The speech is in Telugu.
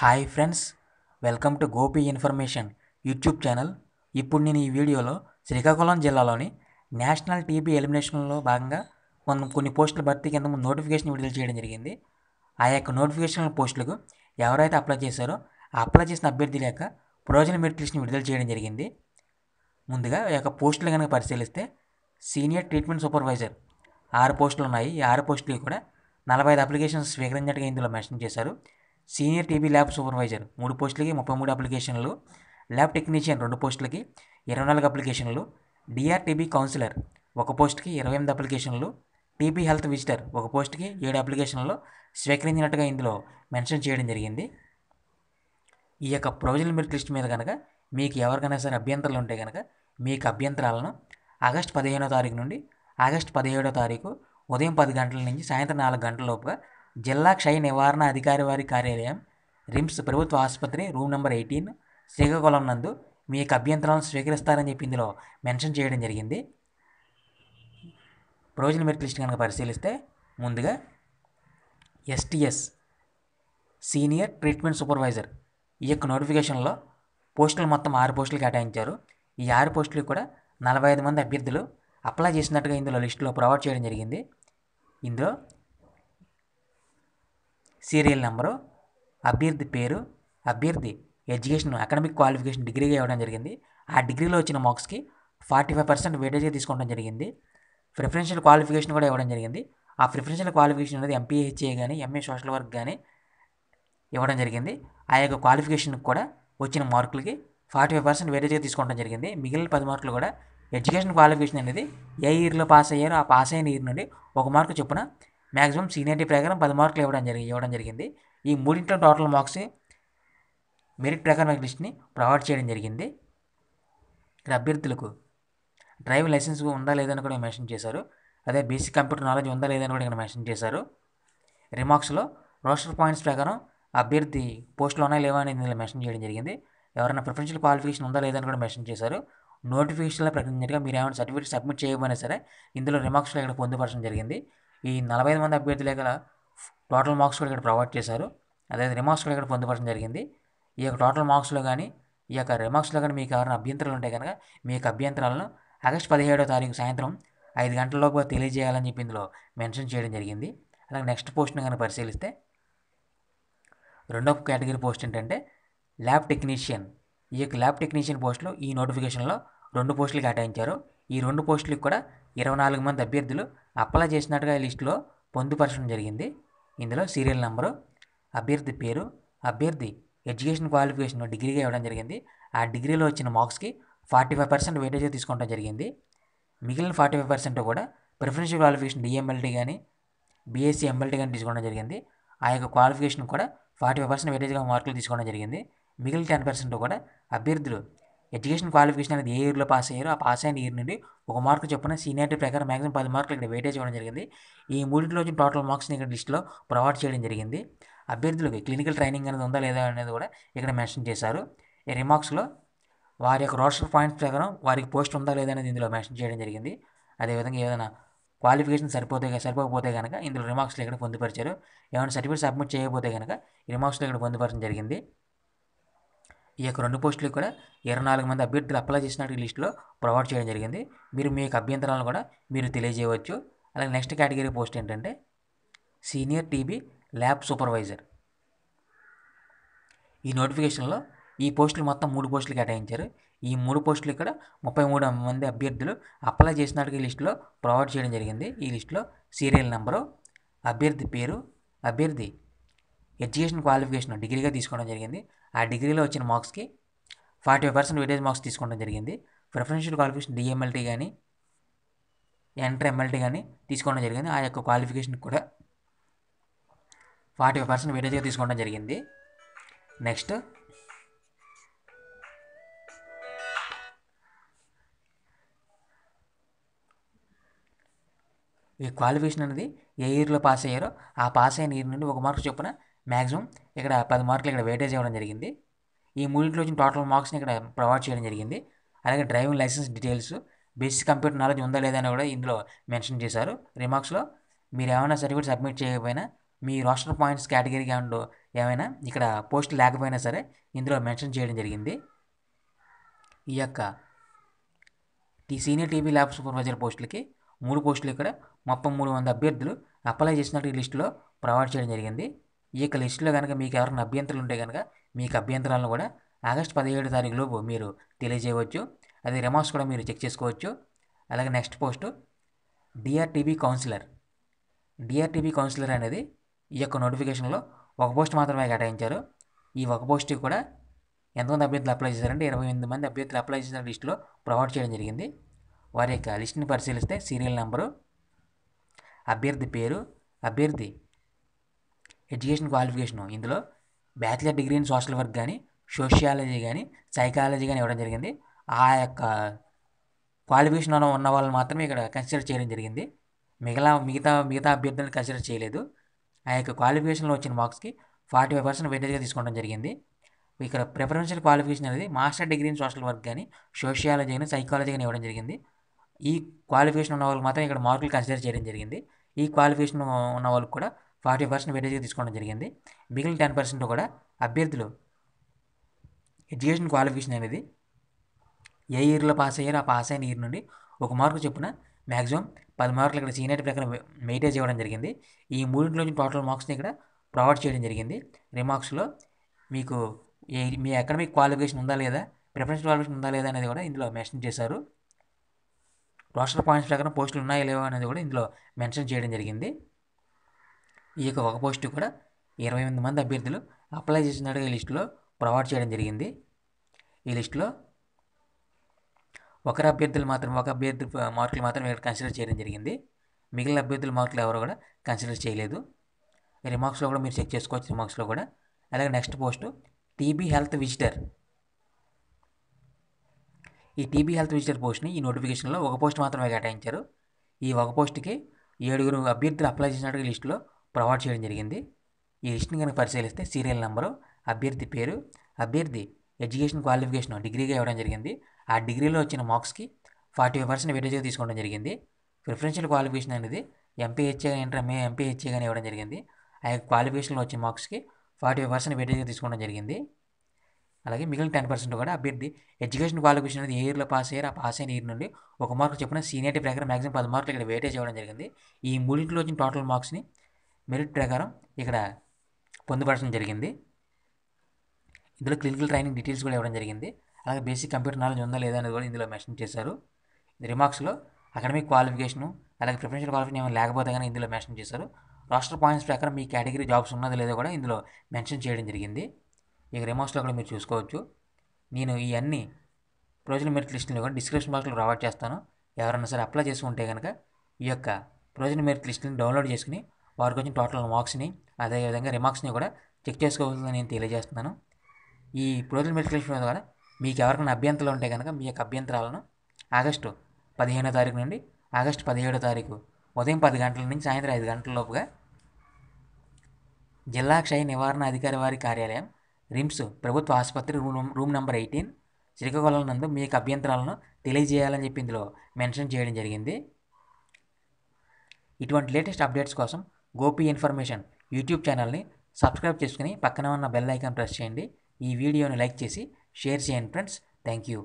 hi friends welcome to Gopi information YouTube channel ఇప్పుడు నేను ఈ వీడియోలో శ్రీకాకుళం జిల్లాలోని నేషనల్ టీబీ ఎలిమినేషన్లో భాగంగా మనం కొన్ని పోస్టుల భర్తీ కింద నోటిఫికేషన్ విడుదల చేయడం జరిగింది ఆ యొక్క నోటిఫికేషన్ పోస్టులకు ఎవరైతే అప్లై చేశారో అప్లై చేసిన అభ్యర్థి యొక్క ప్రయోజన మెరిట్ లిస్ట్ని విడుదల చేయడం జరిగింది ముందుగా ఆ యొక్క పోస్టులు కనుక పరిశీలిస్తే సీనియర్ ట్రీట్మెంట్ సూపర్వైజర్ ఆరు పోస్టులు ఉన్నాయి ఈ ఆరు పోస్టులు కూడా నలభై ఐదు అప్లికేషన్స్ స్వీకరించినట్టుగా ఇందులో మెన్షన్ చేశారు సీనియర్ టీబీ ల్యాబ్ సూపర్వైజర్ మూడు పోస్టులకి ముప్పై మూడు అప్లికేషన్లు ల్యాబ్ టెక్నీషియన్ రెండు పోస్టులకి ఇరవై నాలుగు అప్లికేషన్లు డిఆర్టీబీ కౌన్సిలర్ ఒక పోస్ట్కి ఇరవై ఎనిమిది అప్లికేషన్లు టీబీ హెల్త్ విజిటర్ ఒక పోస్ట్కి ఏడు అప్లికేషన్లు స్వీకరించినట్టుగా ఇందులో మెన్షన్ చేయడం జరిగింది ఈ యొక్క ప్రొవిజనల్ మెరిట్ లిస్ట్ మీద కనుక మీకు ఎవరికైనా సరే అభ్యంతరాలు ఉంటే కనుక మీకు అభ్యంతరాలను ఆగస్టు పదిహేనో తారీఖు నుండి ఆగస్టు పదిహేడో తారీఖు ఉదయం పది గంటల నుంచి సాయంత్రం నాలుగు గంటల లోపుగా జిల్లా క్షయ నివారణ అధికారి వారి కార్యాలయం రిమ్స్ ప్రభుత్వ ఆసుపత్రి రూమ్ నెంబర్ ఎయిటీన్ శ్రీకాకుళం నందు మీ యొక్క అభ్యంతరాలను స్వీకరిస్తారని చెప్పి ఇందులో మెన్షన్ చేయడం జరిగింది ప్రయోజన మెరిట్ లిస్ట్ కనుక పరిశీలిస్తే ముందుగా ఎస్టీఎస్ సీనియర్ ట్రీట్మెంట్ సూపర్వైజర్ ఈ యొక్క నోటిఫికేషన్లో పోస్టులు మొత్తం ఆరు పోస్టులు కేటాయించారు ఈ ఆరు పోస్టులు కూడా నలభై ఐదు మంది అభ్యర్థులు అప్లై చేసినట్టుగా ఇందులో లిస్టులో ప్రొవైడ్ చేయడం జరిగింది ఇందులో సీరియల్ నెంబరు అభ్యర్థి పేరు అభ్యర్థి ఎడ్యుకేషన్ అకాడమిక్ క్వాలిఫికేషన్ డిగ్రీగా ఇవ్వడం జరిగింది ఆ డిగ్రీలో వచ్చిన మార్క్స్కి ఫార్టీ ఫైవ్ పర్సెంట్ వెయిటేజీ తీసుకోవడం జరిగింది ప్రిఫరెన్షియల్ క్వాలిఫికేషన్ కూడా ఇవ్వడం జరిగింది ఆ ప్రిఫరెన్షియల్ క్వాలిఫికేషన్ అనేది ఎంపీహెచ్ఏ కానీ ఎంఏ సోషల్ వర్క్ కానీ ఇవ్వడం జరిగింది ఆ యొక్క క్వాలిఫికేషన్కి కూడా వచ్చిన మార్కులకి ఫార్టీ ఫైవ్ పర్సెంట్ వెయిటేజ్గా తీసుకోవడం జరిగింది మిగిలిన పది మార్కులు కూడా ఎడ్యుకేషన్ క్వాలిఫికేషన్ అనేది ఏ ఇయర్లో పాస్ అయ్యారో ఆ పాస్ అయిన ఇయర్ నుండి ఒక మార్కు చొప్పున మ్యాక్సిమం సీనియారిటీ ప్రకారం పది మార్కులు ఇవ్వడం జరిగి ఇవ్వడం జరిగింది ఈ మూడింట్లో టోటల్ మార్క్స్ మెరిట్ ప్రకారం లిస్ట్ని ప్రొవైడ్ చేయడం జరిగింది ఇక్కడ అభ్యర్థులకు డ్రైవింగ్ లైసెన్స్ ఉందా లేదని కూడా మెన్షన్ చేశారు అదే బేసిక్ కంప్యూటర్ నాలెడ్జ్ ఉందా లేదని కూడా ఇక్కడ మెన్షన్ చేశారు రిమార్క్స్లో రోస్టర్ పాయింట్స్ ప్రకారం అభ్యర్థి పోస్టులు ఉన్నాయి లేవా అనేది ఇందులో మెన్షన్ చేయడం జరిగింది ఎవరైనా ప్రిఫరెన్షియల్ క్వాలిఫికేషన్ ఉందా లేదని కూడా మెన్షన్ చేశారు నోటిఫికేషన్లో ప్రకటించినట్టుగా మీరు ఏమైనా సర్టిఫికేట్ సబ్మిట్ చేయమని సరే ఇందులో రిమార్క్స్లో ఇక్కడ పొందుపరచడం జరిగింది ఈ నలభై ఐదు మంది అభ్యర్థులే గల టోటల్ మార్క్స్ కూడా ఇక్కడ ప్రొవైడ్ చేశారు అదే రిమార్క్స్ కూడా ఇక్కడ పొందుపరచడం జరిగింది ఈ యొక్క టోటల్ మార్క్స్లో కానీ ఈ యొక్క రిమార్క్స్లో కానీ మీకు ఎవరైనా అభ్యంతరాలు ఉంటే కనుక మీ యొక్క అభ్యంతరాలను ఆగస్ట్ పదిహేడో తారీఖు సాయంత్రం ఐదు గంటలలోపు తెలియజేయాలని చెప్పి ఇందులో మెన్షన్ చేయడం జరిగింది అలాగే నెక్స్ట్ పోస్ట్ని కానీ పరిశీలిస్తే రెండవ కేటగిరీ పోస్ట్ ఏంటంటే ల్యాబ్ టెక్నీషియన్ ఈ యొక్క ల్యాబ్ టెక్నీషియన్ పోస్టులు ఈ నోటిఫికేషన్లో రెండు పోస్టులు కేటాయించారు ఈ రెండు పోస్టులకు కూడా ఇరవై నాలుగు మంది అభ్యర్థులు అప్లై చేసినట్టుగా ఈ లిస్టులో పొందుపరచడం జరిగింది ఇందులో సీరియల్ నెంబరు అభ్యర్థి పేరు అభ్యర్థి ఎడ్యుకేషన్ క్వాలిఫికేషన్ డిగ్రీగా ఇవ్వడం జరిగింది ఆ డిగ్రీలో వచ్చిన మార్క్స్కి ఫార్టీ ఫైవ్ పర్సెంట్ వెయిటేజ్ తీసుకోవడం జరిగింది మిగిలిన ఫార్టీ ఫైవ్ పర్సెంట్ కూడా ప్రిఫరెన్షియల్ క్వాలిఫికేషన్ డిఎంఎల్టీ కానీ బీఎస్సీ ఎంఎల్టీ కానీ తీసుకోవడం జరిగింది ఆ యొక్క క్వాలిఫికేషన్ కూడా ఫార్టీ ఫైవ్ పర్సెంట్ వెయిటేజ్గా మార్కులు తీసుకోవడం జరిగింది మిగిలిన టెన్ పర్సెంట్ కూడా అభ్యర్థులు ఎడ్యుకేషన్ క్వాలిఫికేషన్ అనేది ఏ ఇయర్లో పాస్ అయ్యారో ఆ పాస్ అయిన ఇయర్ నుండి ఒక మార్క్ చెప్పిన సీనియారిటీ ప్రకారం మాక్సిమం పది మార్కులు ఇక్కడ వెయిటేజ్ ఇవ్వడం జరిగింది ఈ మూడింటిలో వచ్చిన టోటల్ మార్క్స్ని ఇక్కడ లిస్టులో ప్రొవైడ్ చేయడం జరిగింది అభ్యర్థులకు క్లినికల్ ట్రైనింగ్ అనేది ఉందా లేదా అనేది కూడా ఇక్కడ మెన్షన్ చేశారు ఈ రిమార్క్స్లో వారి యొక్క రోస్టర్ పాయింట్స్ ప్రకారం వారికి పోస్ట్ ఉందా లేదా అనేది ఇందులో మెన్షన్ చేయడం జరిగింది అదేవిధంగా ఏదైనా క్వాలిఫికేషన్ సరిపోతే సరిపోకపోతే కనుక ఇందులో రిమార్క్స్లో ఇక్కడ పొందుపరిచారు ఏమైనా సర్టిఫికేట్ సబ్మిట్ చేయకపోతే కనుక రిమార్క్స్లో ఇక్కడ పొందుపరచడం జరిగింది ఈ యొక్క రెండు పోస్టులకు కూడా ఇరవై నాలుగు మంది అభ్యర్థులు అప్లై చేసిన లిస్టులో ప్రొవైడ్ చేయడం జరిగింది మీరు మీ యొక్క అభ్యంతరాలను కూడా మీరు తెలియజేయవచ్చు అలాగే నెక్స్ట్ కేటగిరీ పోస్ట్ ఏంటంటే సీనియర్ టీబీ ల్యాబ్ సూపర్వైజర్ ఈ నోటిఫికేషన్లో ఈ పోస్టులు మొత్తం మూడు పోస్టులు కేటాయించారు ఈ మూడు పోస్టులు ఇక్కడ ముప్పై మూడు మంది అభ్యర్థులు అప్లై చేసినట్టు ఈ లిస్టులో ప్రొవైడ్ చేయడం జరిగింది ఈ లిస్టులో సీరియల్ నెంబరు అభ్యర్థి పేరు అభ్యర్థి ఎడ్యుకేషన్ క్వాలిఫికేషన్ డిగ్రీగా తీసుకోవడం జరిగింది ఆ డిగ్రీలో వచ్చిన మార్క్స్కి forty five percent weightage marks తీసుకోవడం జరిగింది ప్రిఫరెన్షియల్ క్వాలిఫికేషన్ డిఎంఎల్టీ కానీ ఎంటర్ ఎంఎల్టీ కానీ తీసుకోవడం జరిగింది ఆ యొక్క క్వాలిఫికేషన్ కూడా ఫార్టీ ఫైవ్ పర్సెంట్ వేటేజ్గా తీసుకోవడం జరిగింది నెక్స్ట్ ఈ క్వాలిఫికేషన్ అనేది ఏ ఇయర్లో పాస్ అయ్యారో ఆ పాస్ అయిన ఇయర్ నుండి ఒక మార్క్ చొప్పున మ్యాక్సిమం ఇక్కడ పది మార్కులు ఇక్కడ వెయిటేజ్ ఇవ్వడం జరిగింది ఈ మూడింటిలో వచ్చిన టోటల్ మార్క్స్ని ఇక్కడ ప్రొవైడ్ చేయడం జరిగింది అలాగే driving licence details basic computer knowledge ఉందా లేదా అని కూడా ఇందులో మెన్షన్ చేశారు రిమార్క్స్లో మీరు ఏమైనా సర్టిఫికేట్ సబ్మిట్ చేయకపోయినా మీ రోస్టర్ పాయింట్స్ కేటగిరీ అండ్ ఏమైనా ఇక్కడ పోస్ట్ లేకపోయినా సరే ఇందులో మెన్షన్ చేయడం జరిగింది ఈ యొక్క T senior TB lab supervisor పోస్టులకి మూడు పోస్టులు ఇక్కడ మొత్తం మూడు వంద అభ్యర్థులు అప్లై చేసినట్టు ఈ లిస్టులో ప్రొవైడ్ చేయడం జరిగింది ఈ యొక్క లిస్టులో కనుక మీకు ఎవరైనా అభ్యంతరాలు ఉంటే కనుక మీకు అభ్యంతరాలను కూడా ఆగస్ట్ పదిహేడు తారీఖులోపు మీరు తెలియజేయవచ్చు అది రిమార్క్స్ కూడా మీరు చెక్ చేసుకోవచ్చు అలాగే next post DRTB counsellor DRTB counsellor అనేది ఈ యొక్క నోటిఫికేషన్లో ఒక పోస్ట్ మాత్రమే కేటాయించారు ఈ ఒక పోస్ట్కి కూడా ఎంతమంది అభ్యర్థులు అప్లై చేశారంటే ఇరవై ఎనిమిది మంది అభ్యర్థులు అప్లై చేసిన లిస్టులో ప్రొవైడ్ చేయడం జరిగింది వారి యొక్క లిస్టుని పరిశీలిస్తే సీరియల్ నెంబరు అభ్యర్థి పేరు అభ్యర్థి ఎడ్యుకేషన్ క్వాలిఫికేషను ఇందులో bachelor degree in social work కానీ సోషియాలజీ కానీ సైకాలజీ కానీ ఇవ్వడం జరిగింది ఆ యొక్క క్వాలిఫికేషన్ ఉన్న వాళ్ళు మాత్రమే ఇక్కడ కన్సిడర్ చేయడం జరిగింది మిగతా మిగతా మిగతా అభ్యర్థులను కన్సిడర్ చేయలేదు ఆ యొక్క క్వాలిఫికేషన్లో వచ్చిన మార్క్స్కి ఫార్టీ ఫైవ్ పర్సెంట్ వెయిటేజ్గా తీసుకోవడం జరిగింది ఇక్కడ ప్రిఫరెన్షియల్ క్వాలిఫికేషన్ అనేది master degree in social work కానీ సోషియాలజీ కానీ సైకాలజీ కానీ ఇవ్వడం జరిగింది ఈ క్వాలిఫికేషన్ ఉన్న వాళ్ళకి మాత్రం ఇక్కడ మార్కులు కన్సిడర్ చేయడం జరిగింది ఈ క్వాలిఫికేషన్ ఉన్న వాళ్ళకి కూడా ఫార్టీ పర్సెంట్ వెయిటేజ్గా తీసుకోవడం జరిగింది మిగిలిన టెన్ పర్సెంట్ కూడా అభ్యర్థులు ఎడ్యుకేషన్ క్వాలిఫికేషన్ అనేది ఏ ఇయర్లో పాస్ అయ్యారో ఆ పాస్ అయిన ఇయర్ నుండి ఒక మార్కు చెప్పున మ్యాక్సిమం పది మార్కులు ఇక్కడ సీనియర్ ప్రకారం వెయిటేజ్ ఇవ్వడం జరిగింది ఈ మూడింటిలో టోటల్ మార్క్స్ని ఇక్కడ ప్రొవైడ్ చేయడం జరిగింది రిమార్క్స్లో మీకు ఏ మీ అకాడమిక్ క్వాలిఫికేషన్ ఉందా లేదా ప్రిఫరెన్స్ క్వాలిఫికేషన్ ఉందా లేదా అనేది కూడా ఇందులో మెన్షన్ చేశారు రోస్టర్ పాయింట్స్ ప్రకారం పోస్టులు ఉన్నాయా లేవా అనేది కూడా ఇందులో మెన్షన్ చేయడం జరిగింది ఈ యొక్క ఒక పోస్ట్ కూడా ఇరవై ఎనిమిది మంది అభ్యర్థులు అప్లై చేసినట్టుగా ఈ లిస్టులో ప్రొవైడ్ చేయడం జరిగింది ఈ లిస్టులో ఒకరి అభ్యర్థులు మాత్రం ఒక అభ్యర్థి మార్కులు మాత్రం ఇక్కడ కన్సిడర్ చేయడం జరిగింది మిగిలిన అభ్యర్థుల మార్కులు ఎవరు కూడా కన్సిడర్ చేయలేదు రిమార్క్స్లో కూడా మీరు చెక్ చేసుకోవచ్చు రిమార్క్స్లో కూడా అలాగే next post TB health visitor ఈ టీబీ హెల్త్ విజిటర్ పోస్ట్ని ఈ నోటిఫికేషన్లో ఒక పోస్ట్ మాత్రమే కేటాయించారు ఈ ఒక పోస్ట్కి ఏడుగురు అభ్యర్థులు అప్లై చేసినట్టుగా లిస్టులో ప్రొవైడ్ చేయడం జరిగింది ఈ లిస్ట్ని కనుక పరిశీలిస్తే సీరియల్ నెంబరు అభ్యర్థి పేరు అభ్యర్థి ఎడ్యుకేషన్ క్వాలిఫికేషన్ డిగ్రీగా ఇవ్వడం జరిగింది ఆ డిగ్రీలో వచ్చిన మార్క్స్కి ఫార్టీ ఫైవ్ పర్సెంట్ వెయిటేజ్గా తీసుకోవడం జరిగింది ప్రిఫరెన్షియల్ క్వాలిఫికేషన్ అనేది ఎంపీహెచ్ఏ ఇంటర్ మే ఎంపీహెచ్ఏగానే ఇవ్వడం జరిగింది ఆ యొక్క క్వాలిఫికేషన్లో వచ్చిన మార్క్స్కి ఫార్టీ ఫైవ్ పర్సెంట్ వెయిటేజ్గా తీసుకోవడం జరిగింది అలాగే మిగిలిన టెన్ పర్సెంట్ కూడా అభ్యర్థి ఎడ్యుకేషన్ క్వాలిఫికేషన్ అనేది ఏ ఇయర్లో పాస్ అయ్యారు ఆ పాస్ అయిన ఇయర్ నుండి ఒక మార్క్ చెప్పిన సీనియర్టీ ప్రకారం మ్యాక్సిమం పది మార్కులు ఇక్కడ వెయిటేజ్ ఇవ్వడం జరిగింది ఈ మూడింటిలో వచ్చిన టోటల్ మార్క్స్ని మెరిట్ ప్రకారం ఇక్కడ పొందుపరచడం జరిగింది ఇందులో క్లినికల్ ట్రైనింగ్ డీటెయిల్స్ కూడా ఇవ్వడం జరిగింది అలాగే బేసిక్ కంప్యూటర్ నాలెడ్జ్ ఉందా లేదా అనేది కూడా ఇందులో మెన్షన్ చేశారు రిమార్క్స్లో అకాడమిక్ క్వాలిఫికేషను అలాగే ప్రిఫరెన్షియల్ క్వాలిఫికేషన్ ఏమైనా లేకపోతే కానీ ఇందులో మెన్షన్ చేశారు రాష్ట్ర పాయింట్స్ ప్రకారం మీ కేటగిరీ జాబ్స్ ఉన్నది లేదో కూడా ఇందులో మెన్షన్ చేయడం జరిగింది ఇక రిమార్క్స్లో కూడా మీరు చూసుకోవచ్చు నేను ఈ అన్ని ప్రొవిజనల్ మెరిట్ లిస్టులు కూడా డిస్క్రిప్షన్ బాక్స్లో ప్రొవైడ్ చేస్తాను ఎవరైనా సరే అప్లై చేసుకుంటే కనుక ఈ యొక్క ప్రొవిజనల్ మెరిట్ లిస్టుని డౌన్లోడ్ చేసుకుని వారికి వచ్చిన టోటల్ మార్క్స్ని అదేవిధంగా రిమార్క్స్ని కూడా చెక్ చేసుకోవాలని నేను తెలియజేస్తున్నాను ఈ ప్రోజెక్ట్ మెడికలేషన్ ద్వారా మీకు ఎవరికైనా అభ్యంతరాలు ఉంటే కనుక మీ యొక్క అభ్యంతరాలను ఆగస్టు పదిహేనో తారీఖు నుండి ఆగస్టు పదిహేడో తారీఖు ఉదయం పది గంటల నుంచి సాయంత్రం ఐదు గంటల లోపుగా జిల్లా క్షయ నివారణ అధికారి వారి కార్యాలయం రిమ్స్ ప్రభుత్వ ఆసుపత్రి room room number eighteen Srikakulam నందు మీ యొక్క అభ్యంతరాలను తెలియజేయాలని చెప్పి ఇందులో మెన్షన్ చేయడం జరిగింది ఇటువంటి లేటెస్ట్ అప్డేట్స్ కోసం గోపి ఇన్ఫర్మేషన్ యూట్యూబ్ ఛానల్ని సబ్స్క్రైబ్ చేసుకుని పక్కన ఉన్న బెల్ ఐకాన్ ప్రెస్ చేయండి ఈ వీడియోని లైక్ చేసి షేర్ చేయండి ఫ్రెండ్స్ థ్యాంక్ యూ